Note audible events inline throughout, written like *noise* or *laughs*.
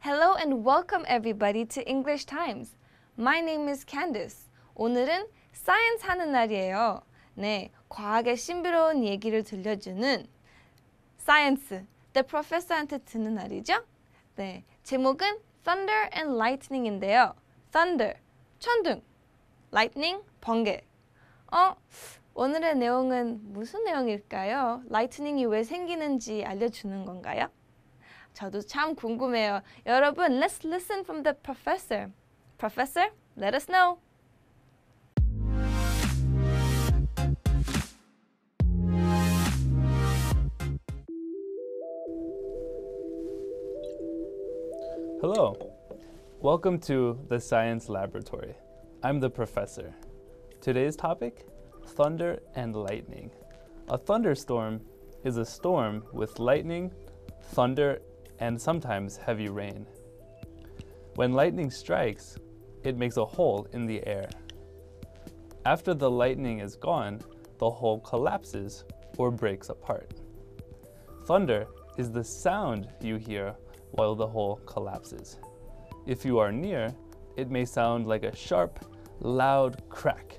Hello and welcome everybody to English Times. My name is Candice. 오늘은 사이언스 하는 날이에요. 네, 과학의 신비로운 얘기를 들려주는 사이언스, The Professor한테 듣는 날이죠. 네, 제목은 Thunder and Lightning인데요. Thunder, 천둥, Lightning, 번개. 어, 오늘의 내용은 무슨 내용일까요? 라이트닝이 왜 생기는지 알려주는 건가요? 저도 참 궁금해요. 여러분, let's listen from the professor. Professor, let us know. Hello. Welcome to the Science Laboratory. I'm the professor. Today's topic thunder and lightning. A thunderstorm is a storm with lightning, thunder, and sometimes heavy rain. When lightning strikes, it makes a hole in the air. After the lightning is gone, the hole collapses or breaks apart. Thunder is the sound you hear while the hole collapses. If you are near, it may sound like a sharp, loud crack.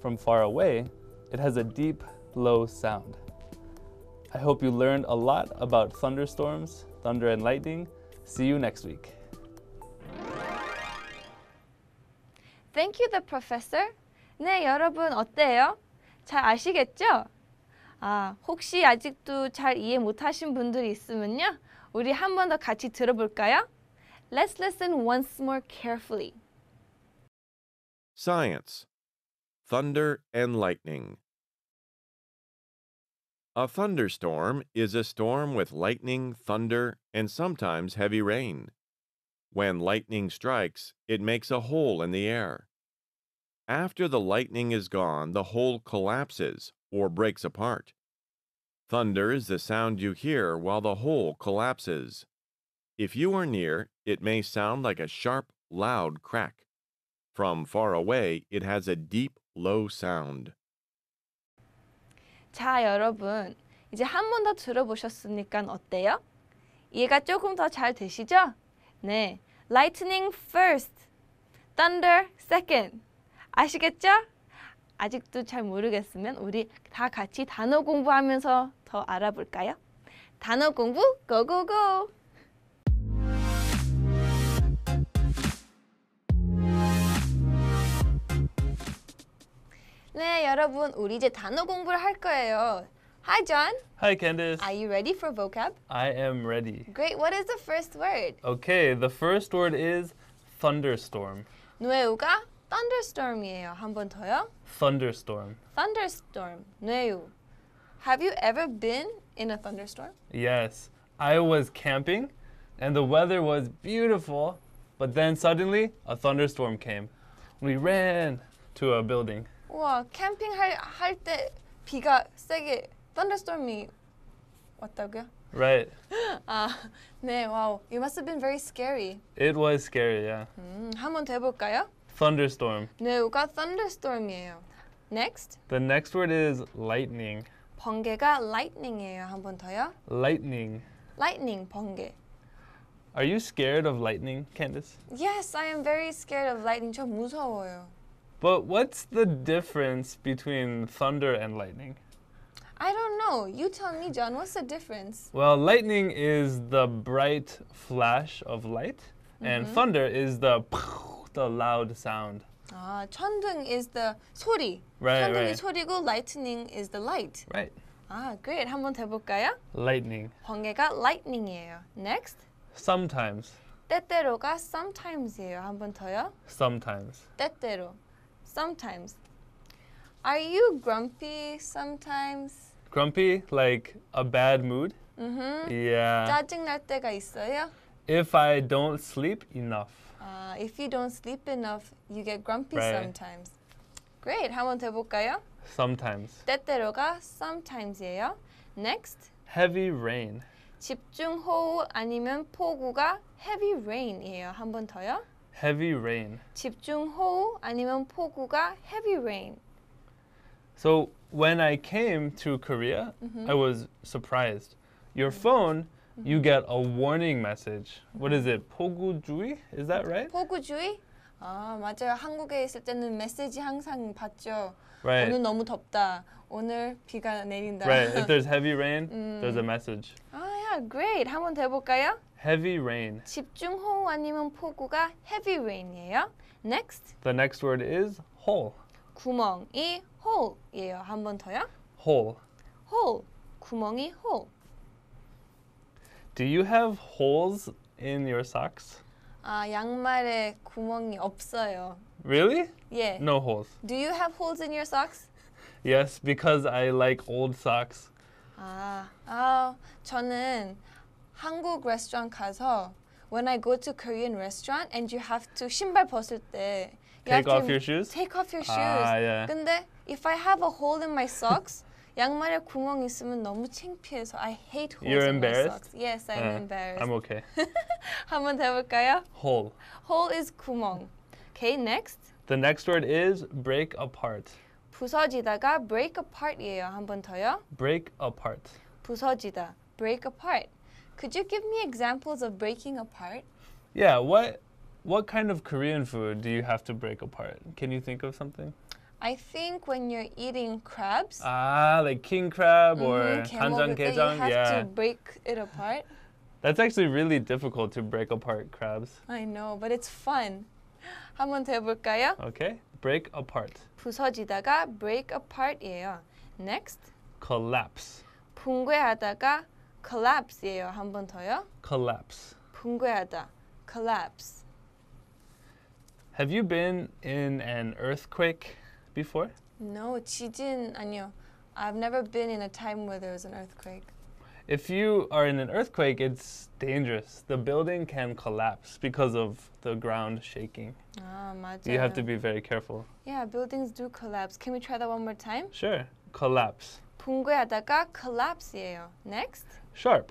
From far away, it has a deep, low sound. I hope you learned a lot about thunderstorms Thunder and Lightning. See you next week. Thank you, the professor. 네, 여러분 어때요? 잘 아시겠죠? 아, 혹시 아직도 잘 이해 못하신 분들이 있으면요. 우리 한 번 더 같이 들어볼까요? Let's listen once more carefully. Science, Thunder and Lightning. A thunderstorm is a storm with lightning, thunder, and sometimes heavy rain. When lightning strikes, it makes a hole in the air. After the lightning is gone, the hole collapses or breaks apart. Thunder is the sound you hear while the hole collapses. If you are near, it may sound like a sharp, loud crack. From far away, it has a deep, low sound. 자, 여러분. 이제 한 번 더 들어보셨으니까 어때요? 이해가 조금 더 잘 되시죠? 네. Lightning first. Thunder second. 아시겠죠? 아직도 잘 모르겠으면 우리 다 같이 단어 공부하면서 더 알아볼까요? 단어 공부 고고고! 네, 여러분, 우리 이제 단어 공부를 할 거예요. Hi, John. Hi, Candice. Are you ready for vocab? I am ready. Great. What is the first word? Okay, the first word is thunderstorm. 누에우가 thunderstorm이에요. 한 번 더요. Thunderstorm. Thunderstorm. 누에우. Have you ever been in a thunderstorm? Yes. I was camping and the weather was beautiful, but then suddenly a thunderstorm came. We ran to a building. 우와 캠핑 할때 비가 세게 thunderstorm이 왔다고요? Right. Ah, *laughs* 네, Wow, you must have been very scary. It was scary, yeah. 음, 한번 더 해볼까요? Thunderstorm. 네, 우가 thunderstorm이에요. Next. The next word is lightning. 번개가 lightning이에요. 한 번 더요. Lightning. Lightning, 번개. Are you scared of lightning, Candice? Yes, I am very scared of lightning. 저 무서워요. But what's the difference between thunder and lightning? I don't know. You tell me, John. What's the difference? Well, lightning is the bright flash of light, mm -hmm. and mm-hmm. thunder is the *laughs* the loud sound. Ah, 천둥 is the 소리. Right, 천둥이 right. 소리고 lightning is the light. Right. Ah, great. 한번 더 볼까요? Lightning. 번개가 lightning이에요. Next. Sometimes. 때때로가 sometimes이에요. 한 번 더요. Sometimes. 때때로. Sometimes. Are you grumpy sometimes? Grumpy? Like a bad mood? Mm-hmm. Yeah. 짜증날 때가 있어요? If I don't sleep enough. Uh, if you don't sleep enough, you get grumpy right. sometimes. Great. 한번 더 볼까요? Sometimes. 때때로가 sometimes예요. Next. Heavy rain. 집중호우 아니면 폭우가 heavy rain이에요. 한번 더요 heavy rain. 집중 호우 아니면 폭우가 heavy rain. So when I came to Korea, mm -hmm. I was surprised. Your phone, mm -hmm. you get a warning message. What is it? 폭우주의? Is that right? 폭우주의? 아 맞아요. 한국에 있을 때는 메시지 항상 받죠. Right. 오늘 너무 덥다. 오늘 비가 내린다. Right. If there's *laughs* heavy rain, mm. there's a message. 아, yeah, great. 한번 더 해볼까요? heavy rain. 집중 호우 아니면 폭우가 heavy rain이에요. Next. The next word is hole. 구멍이 hole이에요. 한 번 더요. Hole. Hole. 구멍이 hole. Do you have holes in your socks? 아, 양말에 구멍이 없어요. Really? Yeah. No holes. Do you have holes in your socks? Yes, because I like old socks. 아, 아 저는 한국 레스토랑 가서 when I go to Korean restaurant and you have to 신발 벗을 때 you take off your shoes. Take off your shoes. 아, yeah. 근데 if I have a hole in my socks *laughs* 양말에 구멍 있으면 너무 창피해서 I hate holes You're in embarrassed? my socks. Yes, I'm uh, embarrassed. I'm okay. *laughs* 한번 해볼까요? Hole. Hole is 구멍. Okay, next. The next word is break apart. 부서지다가 break apart이에요. 한번 더요. Break apart. 부서지다. break apart. Could you give me examples of breaking apart? Yeah, what what kind of Korean food do you have to break apart? Can you think of something? I think when you're eating crabs. Ah, like king crab or ganjang mm -hmm, kejang. You have yeah. to break it apart. That's actually really difficult to break apart crabs. I know, but it's fun. 한번 해볼까요? Okay, break apart. 부서지다가 break apart이에요. Next. Collapse. 붕괴하다가 collapse예요. 한 번 더요. Collapse. 붕괴하다. collapse. Have you been in an earthquake before? No, 지진 아니요. I've never been in a time where there was an earthquake. If you are in an earthquake, it's dangerous. The building can collapse because of the ground shaking. Ah, 맞아요. You have to be very careful. Yeah, buildings do collapse. Can we try that one more time? Sure. Collapse. 붕괴하다가 collapse예요. Next sharp.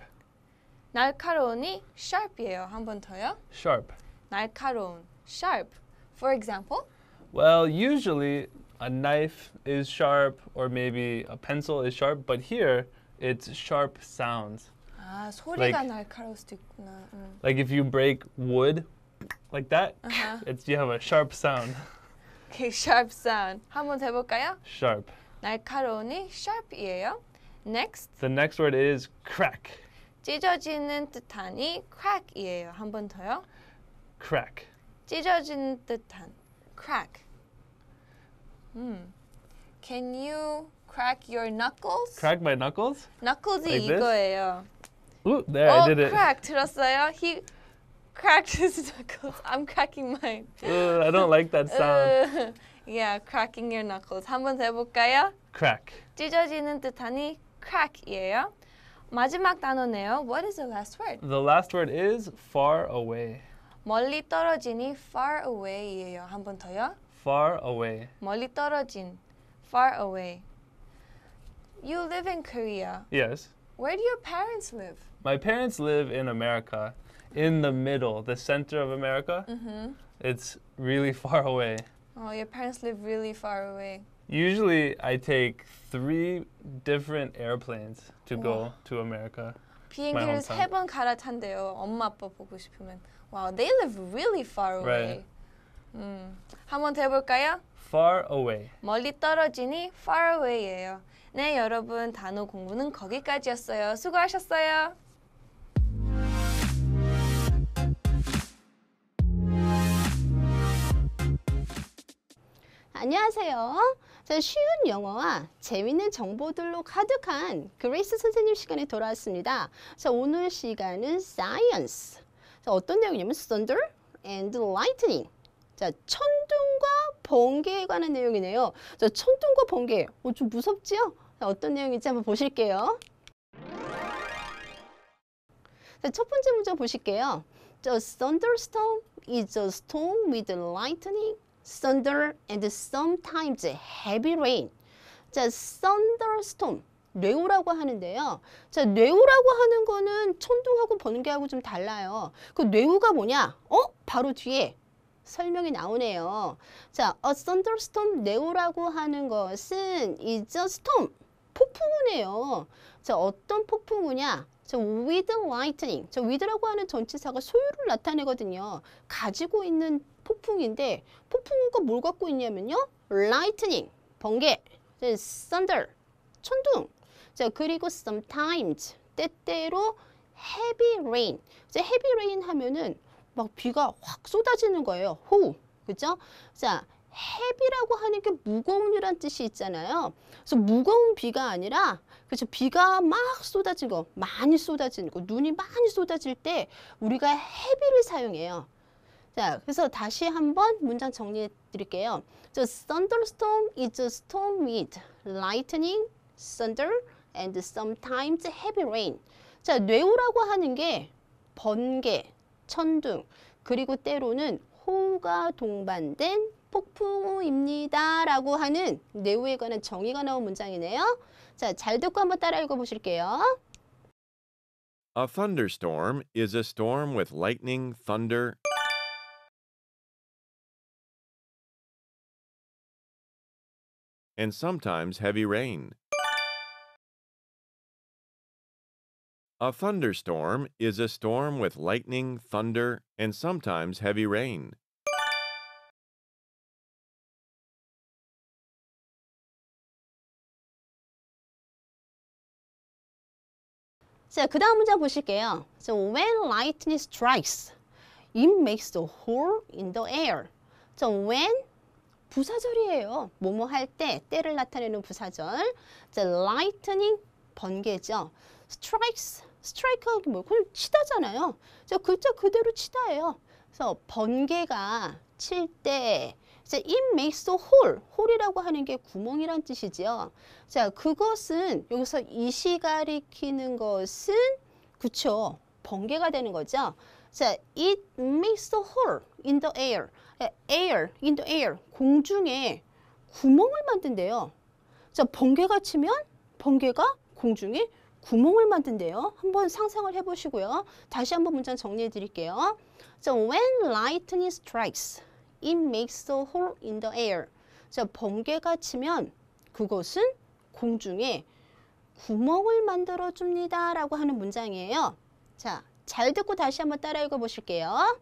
날카로운이 sharp이에요. 한번 더요. sharp. 날카로운 sharp. For example? Well, usually a knife is sharp or maybe a pencil is sharp, but here it's sharp sounds. 아, 소리가 like, 날카로울 수도 있구나. 음. Like if you break wood like that, uh -huh. it's you have a sharp sound. okay, sharp sound. 한번 해 볼까요? sharp. 날카로운이 sharp이에요. Next. The next word is crack. 찢어지는 뜻하니 crack이에요. 한 번 더요. Crack. 찢어지는 뜻한 crack. Hmm. Can you crack your knuckles? Crack my knuckles? knuckles like 이거예요. Ooh, there oh, I did it. Oh, crack 들었어요? He cracked his knuckles. I'm cracking mine. Ooh, I don't like that sound. *laughs* yeah, cracking your knuckles. 한 번 더 해볼까요? Crack. 찢어지는 뜻하니 crack이에요. 마지막 단어네요. What is the last word? The last word is far away. 멀리 떨어지니 far away예요. 한 번 더요. Far away. 멀리 떨어진 far away. You live in Korea. Yes. Where do your parents live? My parents live in America, in the middle, the center of America. Mm -hmm. It's really far away. Oh, your parents live really far away. Usually I take three different airplanes to go to America. 비행기를 세 번 갈아탄대요. 엄마 아빠 보고 싶으면. Wow, they live really far away. Right. 음, 한번 대볼까요? Far away. 멀리 떨어지니 far away예요. 네, 여러분 단어 공부는 거기까지였어요. 수고하셨어요. 안녕하세요. 쉬운 영어와 재미있는 정보들로 가득한 그레이스 선생님 시간에 돌아왔습니다. 자, 오늘 시간은 science. 자, 어떤 내용이냐면 thunder and lightning. 자, 천둥과 번개에 관한 내용이네요. 자, 천둥과 번개. 어, 좀 무섭지요? 자, 어떤 내용인지 한번 보실게요. 자, 첫 번째 문제 보실게요. The thunderstorm is a storm with lightning thunder and sometimes heavy rain. 자, thunderstorm. 뇌우라고 하는데요. 자, 뇌우라고 하는 거는 천둥하고 번개하고 좀 달라요. 그 뇌우가 뭐냐? 어? 바로 뒤에 설명이 나오네요. 자, a thunderstorm 뇌우라고 하는 것은 is a storm. 폭풍우네요. 자, 어떤 폭풍우냐? 자, with lightning. 저 with라고 하는 전치사가 소유를 나타내거든요. 가지고 있는 폭풍인데 폭풍우가 뭘 갖고 있냐면요. 라이트닝, 번개, t h 천둥. 자, 그리고 sometimes, 때때로 heavy rain. 이제 heavy rain 하면은 막 비가 확 쏟아지는 거예요. 호 그죠? 자, heavy라고 하는 게 무거운이란 뜻이 있잖아요. 그래서 무거운 비가 아니라 그죠 비가 막쏟아지고 많이 쏟아지는 거, 눈이 많이 쏟아질 때 우리가 heavy를 사용해요. 자, 그래서 다시 한 번 문장 정리해 드릴게요. The thunderstorm is a storm with lightning, thunder, and sometimes heavy rain. 자, 뇌우라고 하는 게 번개, 천둥, 그리고 때로는 호우가 동반된 폭풍입니다 라고 하는 내우에 관한 정의가 나온 문장이네요. 자, 잘 듣고 한번 따라 읽어보실게요. A thunderstorm is a storm with lightning, thunder, and sometimes heavy rain. A thunderstorm is a storm with lightning, thunder, and sometimes heavy rain. 자, 그 다음 문장 보실게요. So when lightning strikes, it makes a hole in the air. So when 부사절이에요. 뭐뭐 할 때 때를 나타내는 부사절. 자, lightning 번개죠. strikes 스트라이크기뭐그걸 치다잖아요. 자 글자 그대로 치다예요. 그래서 번개가 칠 때 자, it makes a hole. 홀이라고 하는 게 구멍이란 뜻이지요. 자, 그것은 여기서 이시 가리키는 것은 그쵸. 번개가 되는 거죠. 자, it makes a hole in the air. air, in the air, 공중에 구멍을 만든대요. 자, 번개가 치면 번개가 공중에 구멍을 만든대요. 한번 상상을 해보시고요. 다시 한번 문장 정리해 드릴게요. 자, when lightning strikes, it makes a hole in the air. 자, 번개가 치면 그것은 공중에 구멍을 만들어 줍니다. 라고 하는 문장이에요. 자, 잘 듣고 다시 한번 따라 읽어 보실게요.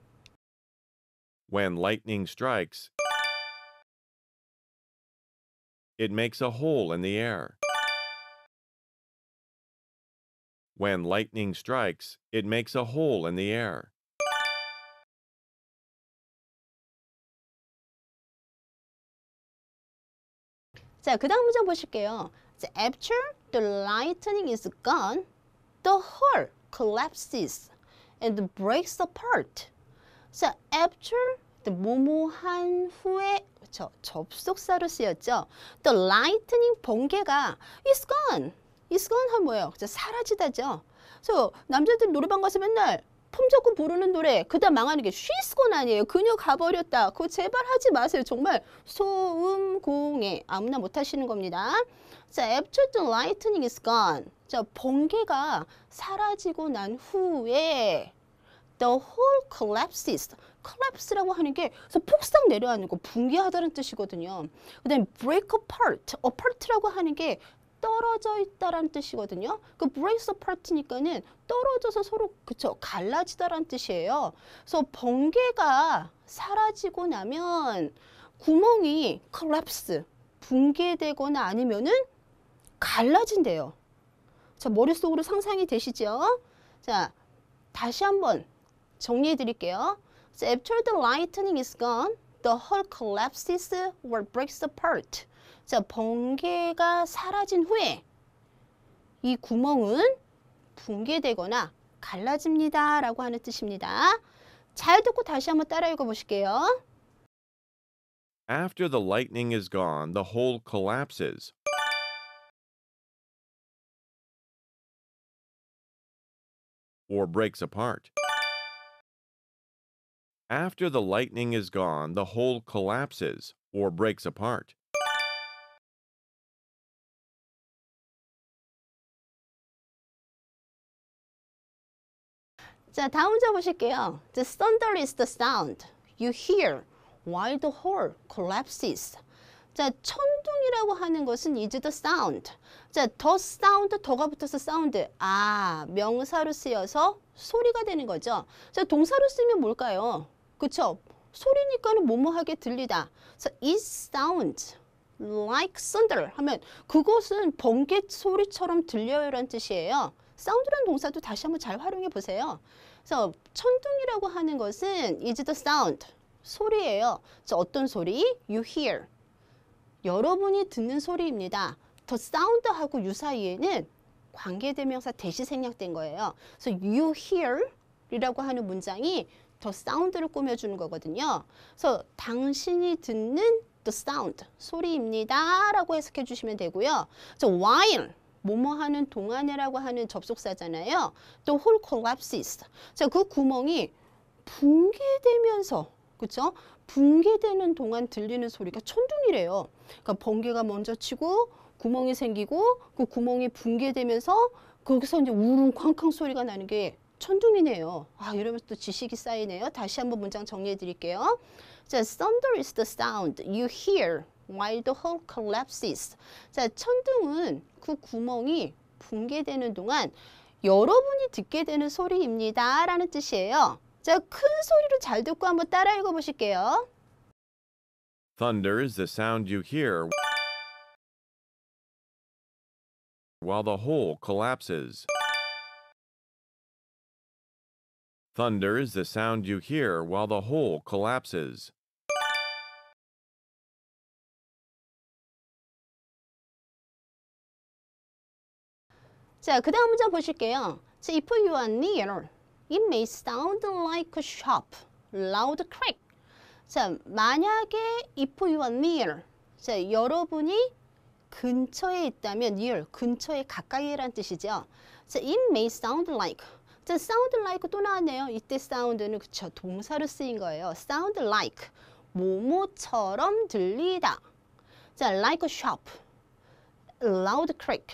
When lightning strikes, it makes a hole in the air. When lightning strikes, it makes a hole in the air. 자, 그 다음 문장 보실게요. After the lightning is gone, the hole collapses and breaks apart. So after 뭐뭐 한 후에 그렇죠? 접속사로 쓰였죠. The lightning 번개가 is gone. is gone 한 뭐예요? 그죠? 사라지다죠. 그래서 남자들 노래방 가서 맨날 품 잡고 부르는 노래 그다 망하는 게 she's gone 아니에요. 그녀 가버렸다. 그거 제발 하지 마세요. 정말 소음공해 아무나 못 하시는 겁니다. 자, after the lightning is gone. 자, 번개가 사라지고 난 후에 the whole collapses. collapse라고 하는 게 그래서 폭삭 내려앉는거 붕괴하다는 뜻이거든요. 그다음 break apart, apart라고 하는 게 떨어져 있다라는 뜻이거든요. 그 breaks apart니까는 떨어져서 서로 그쵸 갈라지다라는 뜻이에요. 그래서 번개가 사라지고 나면 구멍이 collapse, 붕괴되거나 아니면은 갈라진대요. 자 머릿속으로 상상이 되시죠? 자 다시 한번 정리해 드릴게요. So after the lightning is gone, the whole collapses or breaks apart. 자, 번개가 사라진 후에 이 구멍은 붕괴되거나 갈라집니다. 라고 하는 뜻입니다. 잘 듣고 다시 한번 따라 읽어 보실게요. After the lightning is gone, the whole collapses. or breaks apart. After the lightning is gone, the hole collapses or breaks apart. 자, 다음 문제 보실게요. The thunder is the sound you hear while the hole collapses. 자, 천둥이라고 하는 것은 is the sound. 자, the sound, 더가 붙어서 사운드. 아, 명사로 쓰여서 소리가 되는 거죠. 자, 동사로 쓰면 뭘까요? 그쵸? 소리니까는 뭐뭐하게 들리다. So it sounds like thunder 하면 그것은 번개 소리처럼 들려요 라는 뜻이에요. 사운드라는 동사도 다시 한번 잘 활용해 보세요. 그래서 천둥이라고 하는 것은 is the sound 소리예요. 그래서 어떤 소리? You hear. 여러분이 듣는 소리입니다. 더 사운드하고 유사이에는 관계대명사 대시 생략된 거예요. 그래서 you hear 이라고 하는 문장이 더 사운드를 꾸며주는 거거든요. 그래서 당신이 듣는 the sound, 소리입니다. 라고 해석해 주시면 되고요. 그 while, 뭐뭐 하는 동안이라고 하는 접속사잖아요. 또 whole collapses. 자, 그 구멍이 붕괴되면서, 그쵸? 붕괴되는 동안 들리는 소리가 천둥이래요. 그러니까 번개가 먼저 치고 구멍이 생기고 그 구멍이 붕괴되면서 거기서 이제 우릉 쾅쾅 소리가 나는 게 천둥이네요. 아, 이러면서 또 지식이 쌓이네요. 다시 한번 문장 정리해 드릴게요. 자, thunder is the sound you hear while the whole collapses. 자, 천둥은 그 구멍이 붕괴되는 동안 여러분이 듣게 되는 소리입니다. 라는 뜻이에요. 자, 큰 소리로 잘 듣고 한번 따라 읽어 보실게요. Thunder is the sound you hear while the whole collapses. Thunder is the sound you hear while the h o l e collapses. 자, 그 다음 문장 보실게요. 자, if you are near, it may sound like a sharp, loud crack. 자, 만약에 if you are near, 자, 여러분이 근처에 있다면 near, 근처에 가까이란 뜻이죠. 자, it may sound like 자, sound like 또 나왔네요. 이때 사운드는 그쵸 동사로 쓰인 거예요. sound like 모모처럼 들리다. 자, like sharp, loud creak.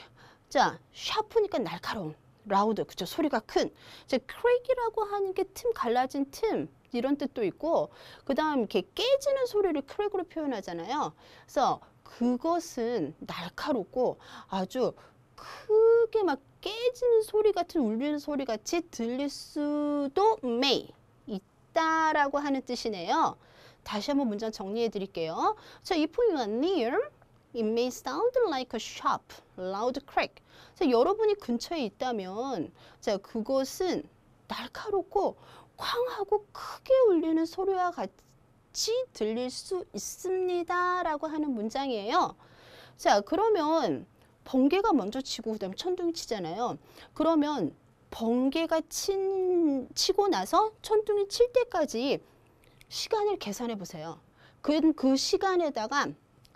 자, sharp니까 날카로운, loud 그쵸 소리가 큰. 자, creak이라고 하는 게 틈 갈라진 틈. 이런 뜻도 있고 그 다음 이렇게 깨지는 소리를 크랙으로 표현하잖아요. 그래서 그것은 날카롭고 아주 크게 막 깨지는 소리 같은 울리는 소리 같이 들릴 수도 may 있다라고 하는 뜻이네요. 다시 한번 문장 정리해 드릴게요. 자, if you are near, it may sound like a sharp, loud crack. 자, 여러분이 근처에 있다면 자, 그것은 날카롭고 쾅하고 크게 울리는 소리와 같이 들릴 수 있습니다라고 하는 문장이에요. 자, 그러면 번개가 먼저 치고 그다음에 천둥이 치잖아요. 그러면 번개가 친, 치고 나서 천둥이 칠 때까지 시간을 계산해 보세요. 그, 그 시간에다가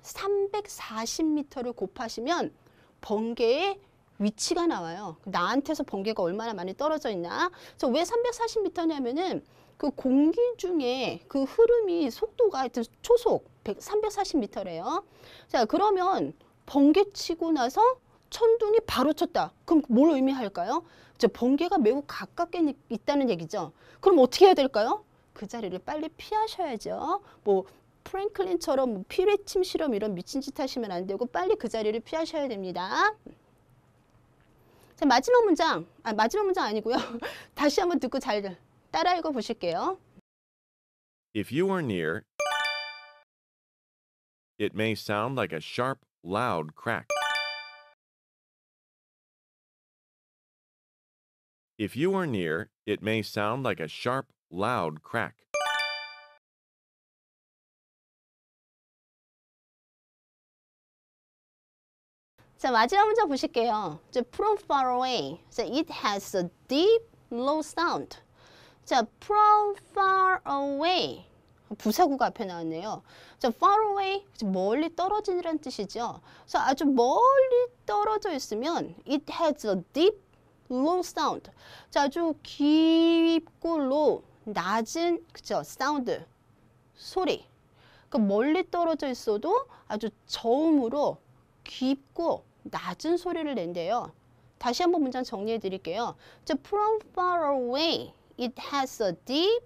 340m를 곱하시면 번개의 위치가 나와요. 나한테서 번개가 얼마나 많이 떨어져 있나. 그래서 왜 340m냐면은 그 공기 중에 그 흐름이 속도가 하여튼 초속 340m래요. 자, 그러면 번개치고 나서 천둥이 바로 쳤다. 그럼 뭘 의미할까요? 저 번개가 매우 가깝게 있다는 얘기죠. 그럼 어떻게 해야 될까요? 그 자리를 빨리 피하셔야죠. 뭐 프랭클린처럼 뭐 피뢰침 실험 이런 미친 짓 하시면 안 되고 빨리 그 자리를 피하셔야 됩니다. 자, 마지막 문장, 아, 마지막 문장 아니고요. *laughs* 다시 한번 듣고 잘 따라 읽어 보실게요. If you are near, it may sound like a sharp Loud crack. If you are near, it may sound like a sharp, loud crack. 자, 마지막 문장 보실게요. 자, from far away. 자, it has a deep, low sound. 자, from far away. 부사구가 앞에 나왔네요. 자, far away, 멀리 떨어진이란 뜻이죠. 그래서 아주 멀리 떨어져 있으면 it has a deep, low sound. 자, 아주 깊고 low, 낮은 그죠 사운드, 소리. 그 멀리 떨어져 있어도 아주 저음으로 깊고 낮은 소리를 낸대요. 다시 한번 문장 정리해 드릴게요. 자, from far away, it has a deep,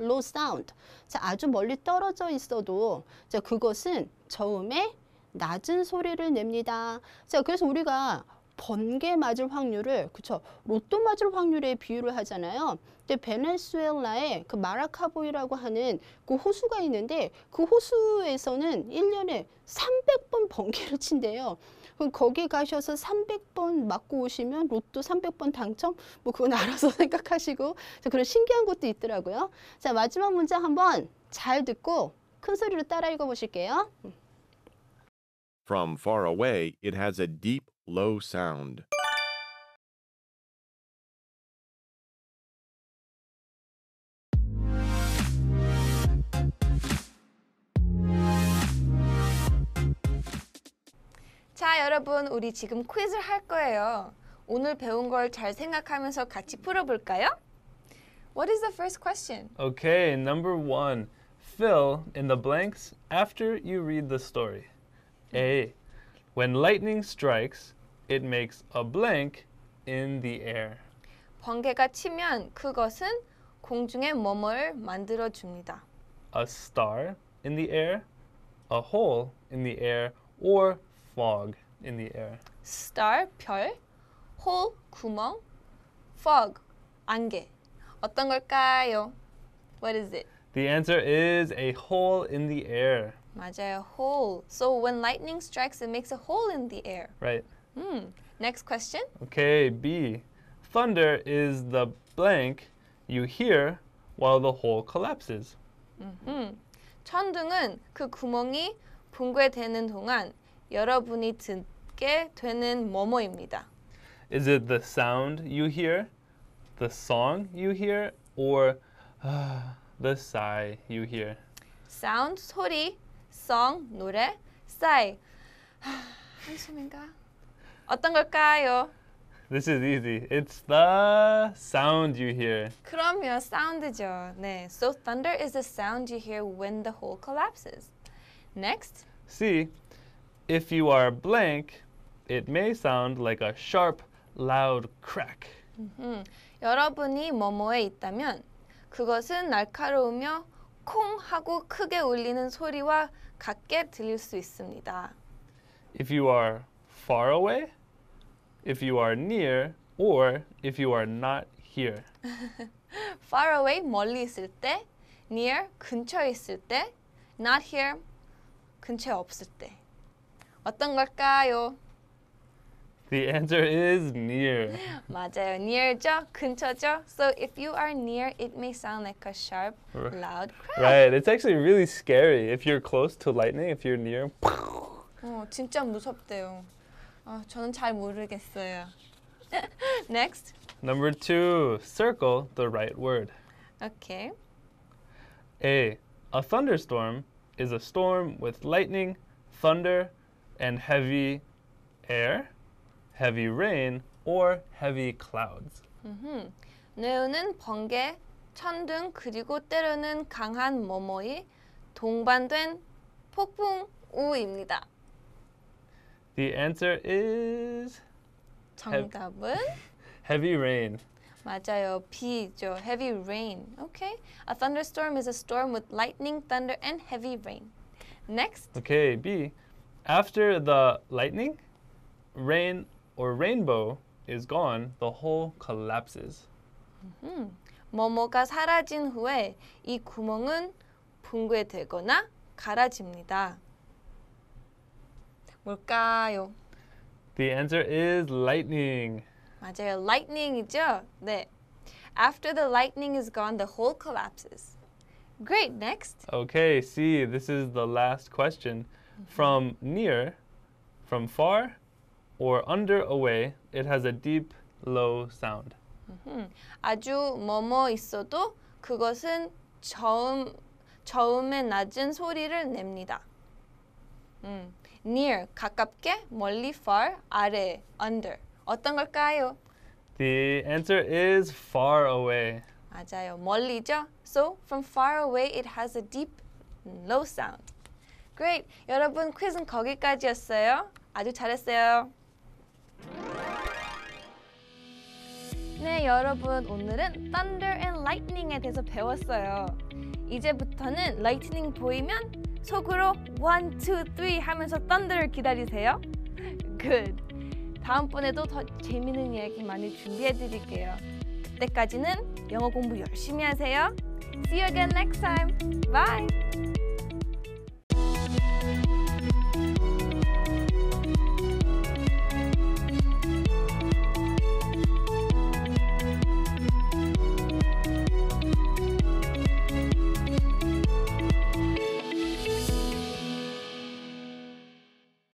low sound. 자, 아주 멀리 떨어져 있어도 자, 그것은 저음에 낮은 소리를 냅니다. 자, 그래서 우리가 번개 맞을 확률을 그쵸 로또 맞을 확률에 비유를 하잖아요. 근데 베네수엘라에 그 마라카보이라고 하는 그 호수가 있는데 그 호수에서는 일년에 삼백 번 번개를 친대요. 그럼 거기 가셔서 300번 맞고 오시면 로또 300번 당첨? 뭐 그건 알아서 *laughs* 생각하시고 그런 신기한 것도 있더라고요. 자 마지막 문장 한번 잘 듣고 큰 소리로 따라 읽어보실게요. From far away, it has a deep, low sound. 자, 여러분, 우리 지금 퀴즈를 할 거예요. 오늘 배운 걸 잘 생각하면서 같이 풀어볼까요? What is the first question? Okay, number one. Fill in the blanks after you read the story. A. When lightning strikes, it makes a blank in the air. 번개가 치면 그것은 공중에 뭐뭐를 만들어 줍니다. A star in the air, a hole in the air, or fog in the air. star 별, hole 구멍, fog 안개. 어떤 걸까요? What is it? The answer is a hole in the air. 맞아요. Hole. So when lightning strikes, it makes a hole in the air. Right. Hmm. Next question. Okay, B. Thunder is the blank you hear while the hole collapses. 음. Mm-hmm. 천둥은 그 구멍이 붕괴되는 동안 여러분이 듣게 되는 뭐뭐입니다. Is it the sound you hear, the song you hear, or uh, the sigh you hear? Sound 소리, song 노래, sigh 한숨인가? 어떤 걸까요? This is easy. It's the sound you hear. 그럼요, 사운드죠. 네, so thunder is the sound you hear when the hole collapses. Next. C. If you are blank, it may sound like a sharp, loud crack. 여러분이 뭐뭐에 있다면 그것은 날카로우며 콩 하고 크게 울리는 소리와 같게 들릴 수 있습니다. If you are far away, if you are near, or if you are not here. far away 멀리 있을 때, near 근처에 있을 때, not here 근처에 없을 때. 어떤 걸까요? The answer is near. 맞아요. near죠? 근처죠? So if you are near, it may sound like a sharp, loud crash. Right. It's actually really scary. If you're close to lightning, if you're near. 어, 진짜 무섭대요. 저는 잘 모르겠어요. *laughs* Next. Number two, circle the right word. Okay. A. A thunderstorm is a storm with lightning, thunder, and heavy air, heavy rain, or heavy clouds. 음흠. 뇌우는 번개, 천둥 그리고 때로는 강한 뭐뭐이 동반된 폭풍우입니다. The answer is 정답은 *laughs* heavy rain. 맞아요. 비죠. Heavy rain. Okay. A thunderstorm is a storm with lightning, thunder and heavy rain. Next. Okay, B. After the lightning, rain or rainbow is gone, the whole collapses. Mm-hmm. 뭐뭐가 사라진 후에 이 구멍은 붕괴되거나 가라집니다. 뭘까요? The answer is lightning. 맞아요. lightning이죠? 네. After the lightning is gone, the whole collapses. Great, next. Okay, see, this is the last question. From near, from far, or under away, it has a deep, low sound. 음흠. 아주 멀어 있어도 그것은 저음 저음의 낮은 소리를 냅니다. 음, near 가깝게, 멀리 far 아래 under 어떤 걸까요? The answer is far away. 맞아요, 멀리죠. So from far away, it has a deep, low sound. Great! 여러분 퀴즈는 거기까지였어요. 아주 잘했어요. 네, 여러분 오늘은 Thunder and Lightning에 대해서 배웠어요. 이제부터는 Lightning 보이면 속으로 1, 2, 3 하면서 Thunder를 기다리세요. Good! 다음번에도 더재미는 이야기 많이 준비해드릴게요. 그때까지는 영어 공부 열심히 하세요. See you again next time. Bye!